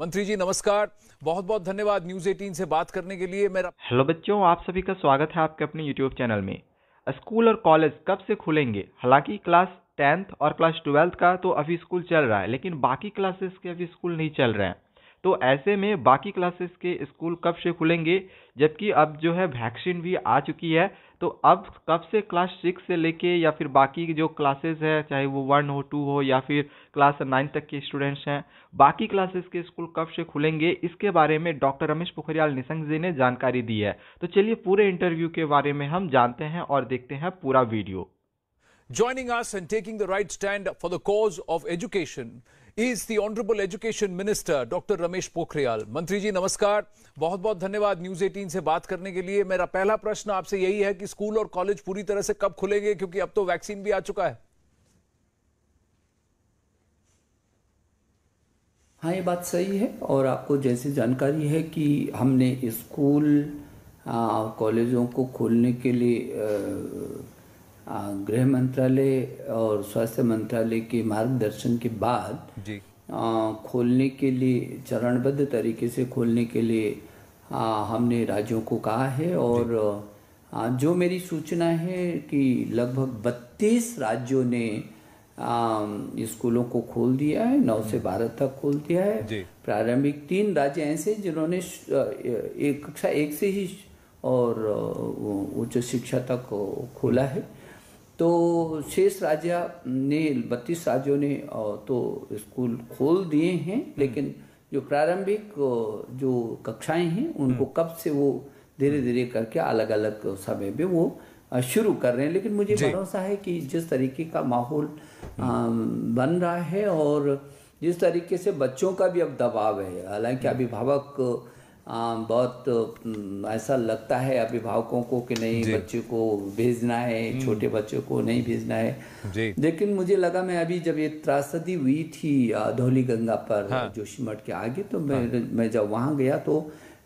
मंत्री जी नमस्कार बहुत बहुत धन्यवाद न्यूज 18 से बात करने के लिए मेरा हेलो बच्चों आप सभी का स्वागत है आपके अपने यूट्यूब चैनल में स्कूल और कॉलेज कब से खुलेंगे हालांकि क्लास टेंथ और क्लास ट्वेल्थ का तो अभी स्कूल चल रहा है लेकिन बाकी क्लासेस के अभी स्कूल नहीं चल रहे हैं तो ऐसे में बाकी क्लासेस के स्कूल कब से खुलेंगे जबकि अब जो है वैक्सीन भी आ चुकी है तो अब कब से क्लास सिक्स से लेके या फिर बाकी जो क्लासेस है चाहे वो वन हो टू हो या फिर क्लास नाइन तक के स्टूडेंट्स हैं बाकी क्लासेस के स्कूल कब से खुलेंगे इसके बारे में डॉक्टर रमेश पोखरियाल निशंक जी ने जानकारी दी है तो चलिए पूरे इंटरव्यू के बारे में हम जानते हैं और देखते हैं पूरा video Joining us and taking the right stand for the cause of education is the honourable education minister doctor Ramesh Pokhriyal मंत्री जी नमस्कार बहुत बहुत धन्यवाद न्यूज 18 से बात करने के लिए मेरा पहला प्रश्न आपसे यही है कि स्कूल और कॉलेज पूरी तरह से कब खुलेंगे क्योंकि अब तो वैक्सीन भी आ चुका है हाँ ये बात सही है और आपको जैसी जानकारी है कि हमने स्कूल कॉलेजों को खोलने के लिए आ, गृह मंत्रालय और स्वास्थ्य मंत्रालय के मार्गदर्शन के बाद जी आ, खोलने के लिए चरणबद्ध तरीके से खोलने के लिए आ, हमने राज्यों को कहा है और आ, जो मेरी सूचना है कि लगभग बत्तीस राज्यों ने स्कूलों को खोल दिया है नौ से हम्म। बारह तक खोल दिया है प्रारंभिक तीन राज्य ऐसे जिन्होंने एक कक्षा एक से ही और उच्च शिक्षा तक खोला है तो शेष राज्य ने बत्तीस राज्यों ने तो स्कूल खोल दिए हैं हम्म। लेकिन जो प्रारंभिक जो कक्षाएं हैं उनको हम्म। कब से वो धीरे हम्म। धीरे करके अलग अलग समय में वो शुरू कर रहे हैं लेकिन मुझे भरोसा है कि जिस तरीके का माहौल बन रहा है और जिस तरीके से बच्चों का भी अब दबाव है हालांकि अभिभावक आ, बहुत ऐसा लगता है अभिभावकों को कि नहीं बच्चे को भेजना है हम्म। छोटे बच्चों को नहीं भेजना है लेकिन मुझे लगा मैं अभी जब ये त्रासदी हुई थी धौली गंगा पर हाँ। जोशीमठ के आगे तो मैं हाँ। मैं जब वहाँ गया तो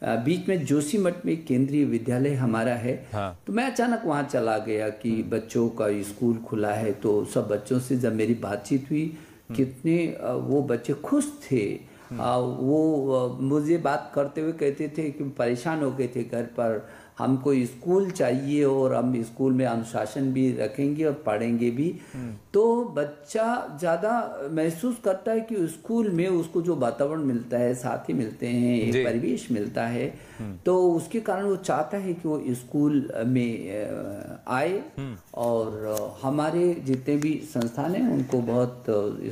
बीच में जोशीमठ में केंद्रीय विद्यालय हमारा है हाँ। तो मैं अचानक वहाँ चला गया कि हम्म। बच्चों का स्कूल खुला है तो सब बच्चों से जब मेरी बातचीत हुई हम्म। कितने वो बच्चे खुश थे वो मुझे बात करते हुए कहते थे कि परेशान हो गए थे घर पर हमको स्कूल चाहिए और हम स्कूल में अनुशासन भी रखेंगे और पढ़ेंगे भी हम्म। तो बच्चा ज़्यादा महसूस करता है कि स्कूल में उसको जो वातावरण मिलता है साथी मिलते हैं एक परिवेश मिलता है हम्म। तो उसके कारण वो चाहता है कि वो स्कूल में आए हम्म। और हमारे जितने भी संस्थान हैं उनको बहुत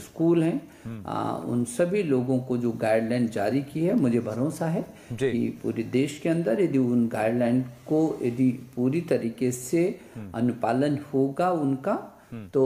स्कूल हैं आ, उन सभी लोगों को जो गाइडलाइन जारी की है मुझे भरोसा है कि पूरे देश के अंदर यदि उन गाइडलाइन को यदि पूरी तरीके से हम्म। अनुपालन होगा उनका हम्म। तो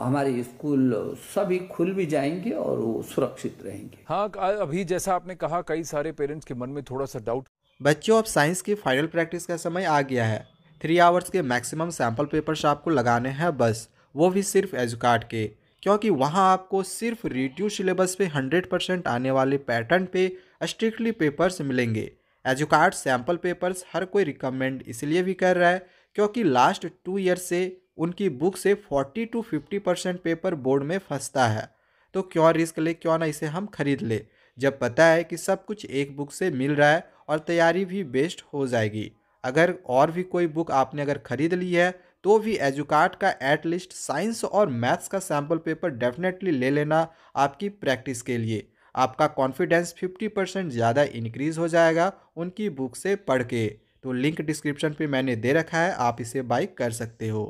हमारे स्कूल सभी खुल भी जाएंगे और वो सुरक्षित रहेंगे हाँ अभी जैसा आपने कहा कई सारे पेरेंट्स के मन में थोड़ा सा डाउट बच्चों अब साइंस की फाइनल प्रैक्टिस का समय आ गया है थ्री आवर्स के मैक्सिमम सैंपल पेपर्स आपको लगाने हैं बस वो भी सिर्फ एजुकार्ड के क्योंकि वहाँ आपको सिर्फ रिट्यू सिलेबस पे 100 परसेंट आने वाले पैटर्न पे स्ट्रिक्टली पेपर्स मिलेंगे एजुकार्ड सैम्पल पेपर्स हर कोई रिकमेंड इसलिए भी कर रहा है क्योंकि लास्ट टू ईयर से उनकी बुक से 40 टू 50 परसेंट पेपर बोर्ड में फंसता है तो क्यों रिस्क ले क्यों ना इसे हम खरीद ले जब पता है कि सब कुछ एक बुक से मिल रहा है और तैयारी भी बेस्ट हो जाएगी अगर और भी कोई बुक आपने अगर खरीद ली है तो भी एजुकार्ट का एटलीस्ट साइंस और मैथ्स का सैम्पल पेपर डेफिनेटली ले लेना आपकी प्रैक्टिस के लिए आपका कॉन्फिडेंस 50 परसेंट ज़्यादा इंक्रीज़ हो जाएगा उनकी बुक से पढ़ के तो लिंक डिस्क्रिप्शन पे मैंने दे रखा है आप इसे बाई कर सकते हो